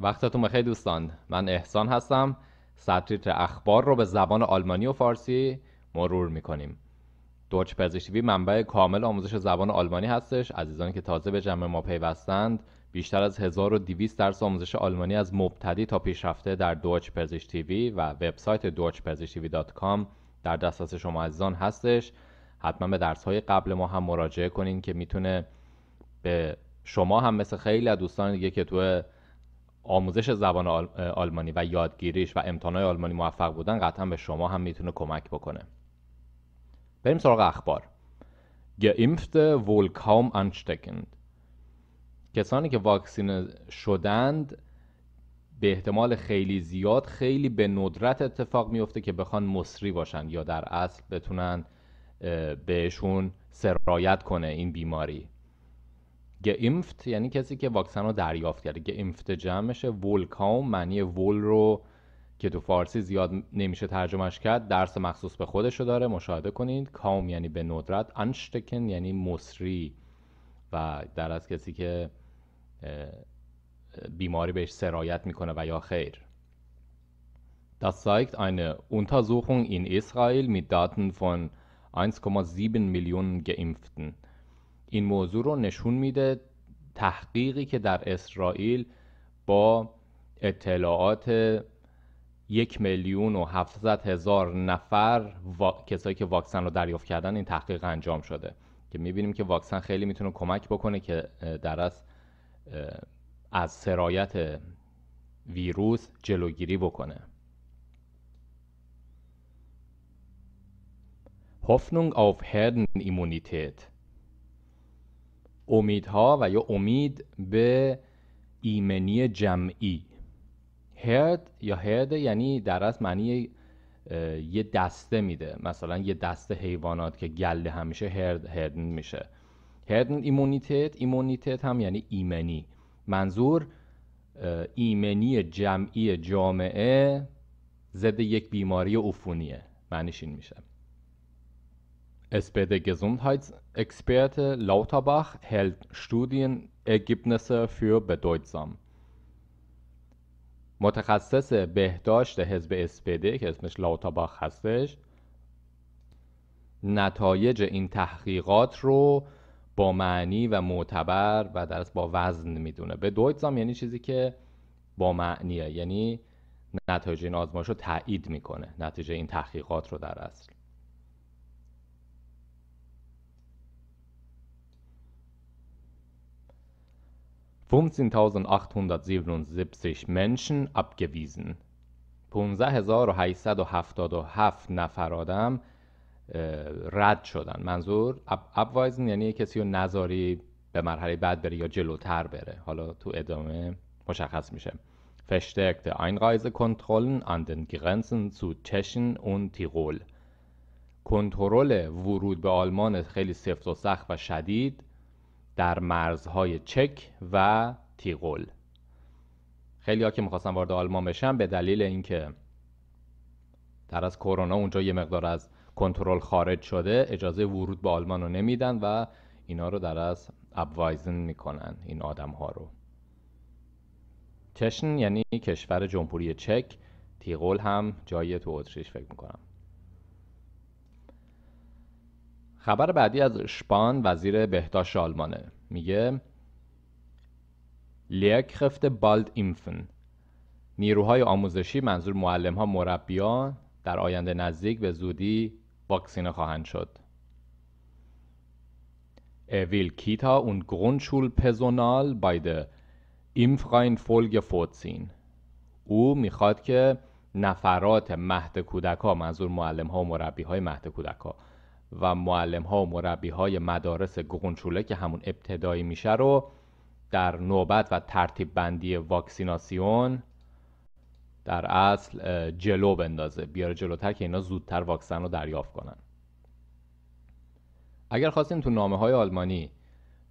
وقتتون بخیر دوستان من احسان هستم سطریت اخبار رو به زبان آلمانی و فارسی مرور میکنیم دوچ پزشکی منبع کامل آموزش زبان آلمانی هستش عزیزانی که تازه به جمع ما پیوستند بیشتر از 1200 درس آموزش آلمانی از مبتدی تا پیشرفته در دوچ پزشک و وبسایت کام در دسترس شما عزیزان هستش حتما به درس های قبل ما هم مراجعه کنین که میتونه به شما هم مثل خیلی از دوستان دیگه که تو آموزش زبان آلمانی و یادگیریش و امتحانات آلمانی موفق بودن قطعا به شما هم میتونه کمک بکنه بریم سراغ اخبار گeimpfte wohl kaum ansteckend کسانی که واکسینه شدند به احتمال خیلی زیاد خیلی به ندرت اتفاق میفته که بخوان مصری باشن یا در اصل بتونن بهشون سرایت کنه این بیماری گیمفت یعنی کسی که واکسن رو دریافت کرده گیمفت جمعشه ولکام معنی ول رو که تو فارسی زیاد نمیشه ترجمهش کرد درس مخصوص به رو داره مشاهده کنید کام یعنی به ندرت انشتکن یعنی مصری و در از کسی که بیماری بهش سرایت میکنه و یا خیر Das zeigt eine Untersuchung in Israel mit Daten von 1,7 Millionen Geimpften. این موضوع رو نشون میده تحقیقی که در اسرائیل با اطلاعات یک میلیون و هفتصد هزار نفر کسایی که واکسن رو دریافت کردن این تحقیق انجام شده که میبینیم که واکسن خیلی میتونه کمک بکنه که در از از سرایت ویروس جلوگیری بکنه Hoffnung auf Herdenimmunität امیدها و یا امید به ایمنی جمعی هرد یا هرد یعنی در از معنی یه دسته میده مثلا یه دسته حیوانات که گله همیشه هرد هرد میشه هرد ایمونیتت ایمونیتت هم یعنی ایمنی منظور ایمنی جمعی جامعه ضد یک بیماری عفونیه معنیش این میشه SPD-Gesundheitsexperte Lauterbach hält Studienergebnisse für bedeutsam. متخصص بهداشت حزب spd که اسمش لاوتاباخ هستش نتایج این تحقیقات رو با معنی و معتبر و درست با وزن میدونه به دویتزام یعنی چیزی که با معنیه یعنی نتایج این آزمایش رو تایید میکنه نتیجه این تحقیقات رو در اصل 15,877 Menschen abgewiesen. 15877 نفر آدم رد شدن منظور ابوایزن یعنی کسی رو نذاری به مرحله بعد بره یا جلوتر بره حالا تو ادامه مشخص میشه verstärkte Einreisekontrollen an den Grenzen zu چشن und تیغول کنترل ورود به آلمان خیلی سفت و سخت و شدید در مرزهای چک و تیغول خیلی ها که میخواستن وارد آلمان بشن به دلیل اینکه در از کرونا اونجا یه مقدار از کنترل خارج شده اجازه ورود به آلمان رو نمیدن و اینا رو در از ابوایزن میکنن این آدم ها رو چشن یعنی کشور جمهوری چک تیغول هم جایی تو اتریش فکر میکنم خبر بعدی از شپان وزیر بهداشت آلمانه میگه لیکرفت بالد ایمفن نیروهای آموزشی منظور معلم ها مربیان در آینده نزدیک به زودی واکسینه خواهند شد کیتا اون und پزونال بایده der فولگ فوتسین او میخواد که نفرات مهد کودک ها منظور معلم ها و مربی های مهد کودک ها و معلم ها و مربی های مدارس گونچوله که همون ابتدایی میشه رو در نوبت و ترتیب بندی واکسیناسیون در اصل جلو بندازه بیاره جلوتر که اینا زودتر واکسن رو دریافت کنن اگر خواستیم تو نامه های آلمانی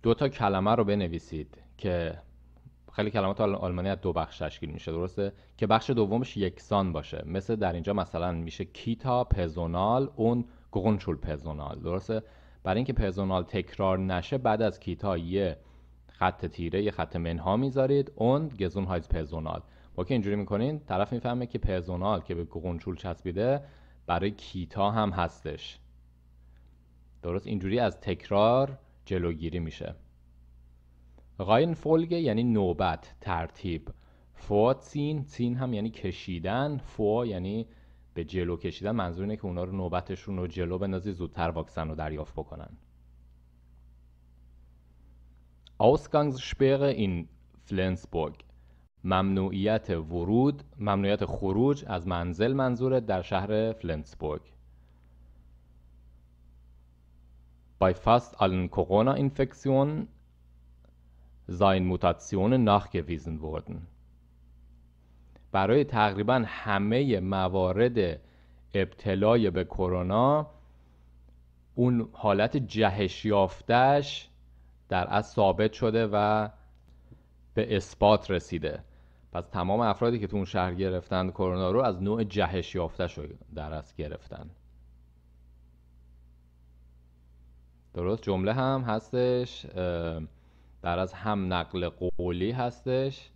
دو تا کلمه رو بنویسید که خیلی کلمات آلمانی از دو بخش تشکیل میشه درسته که بخش دومش یکسان باشه مثل در اینجا مثلا میشه کیتا پزونال اون گونچول پرسونال درسته برای اینکه پرسونال تکرار نشه بعد از کیتا یه خط تیره یه خط منها میذارید اون گزون هایز پرسونال با که اینجوری میکنین طرف میفهمه که پرسونال که به گونچول چسبیده برای کیتا هم هستش درست اینجوری از تکرار جلوگیری میشه غاین فولگه یعنی نوبت ترتیب فو سین سین هم یعنی کشیدن فو یعنی به جلو کشیدن منظور اینه که اونا رو نوبتشون رو جلو بندازی زودتر واکسن رو دریافت بکنن Ausgangssperre این فلنسبورگ ممنوعیت ورود ممنوعیت خروج از منزل منظور در شهر فلنسبورگ Bei fast allen Corona-Infektionen seien Mutationen nachgewiesen worden. برای تقریبا همه موارد ابتلای به کرونا اون حالت جهش یافتش در از ثابت شده و به اثبات رسیده پس تمام افرادی که تو اون شهر گرفتن کرونا رو از نوع جهش یافته در از گرفتن درست جمله هم هستش در از هم نقل قولی هستش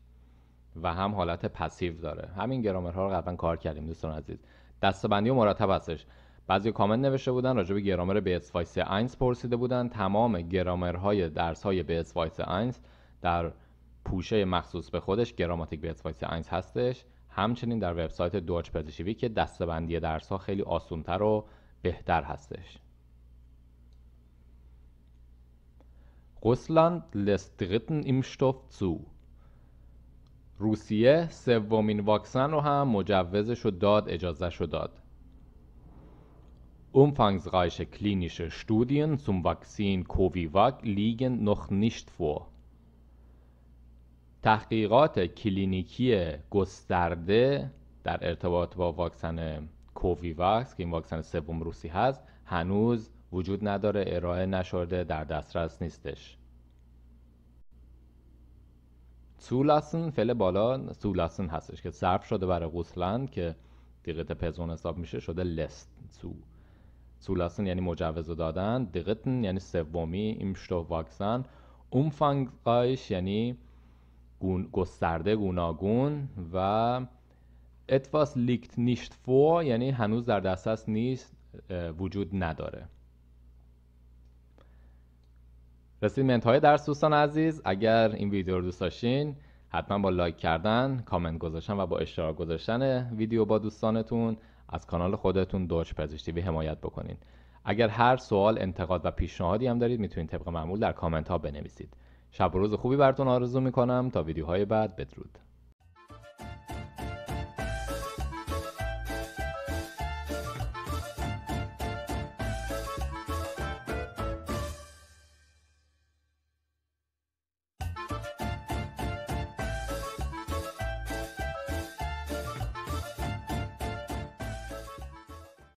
و هم حالت پسیو داره همین گرامرها رو قبلا کار کردیم دوستان عزیز دستبندی و مرتب هستش بعضی کامنت نوشته بودن راجع به گرامر به اینس پرسیده بودن تمام گرامرهای درس های به اسفایس اینس در پوشه مخصوص به خودش گراماتیک به اسفایس اینس هستش همچنین در وبسایت دوچ پزشکی که دستبندی درس ها خیلی آسونتر و بهتر هستش Russland lässt Dritten Impfstoff zu. روسیه سومین واکسن رو هم مجوزش رو داد اجازه رو داد کلینیش klinische Studien zum Vakzin Covivac liegen noch nicht تحقیقات کلینیکی گسترده در ارتباط با واکسن کوویواکس که این واکسن سوم روسی هست هنوز وجود نداره ارائه نشده در دسترس نیستش زولاسن فعل بالا زولاسن هستش که صرف شده برای غسلند که دقت پزون حساب میشه شده لست زو زولاسن یعنی مجوز دادن دقتن یعنی سومی ایمشتو واکسن اومفانگایش یعنی گون، گسترده گوناگون و اتفاس لیکت نیشت فو یعنی هنوز در دسترس نیست وجود نداره رسید انتهای درس دوستان عزیز اگر این ویدیو رو دوست داشتین حتما با لایک کردن کامنت گذاشتن و با اشتراک گذاشتن ویدیو با دوستانتون از کانال خودتون دوچ پزشکی به حمایت بکنین اگر هر سوال انتقاد و پیشنهادی هم دارید میتونید طبق معمول در کامنت ها بنویسید شب و روز خوبی براتون آرزو میکنم تا ویدیوهای بعد بدرود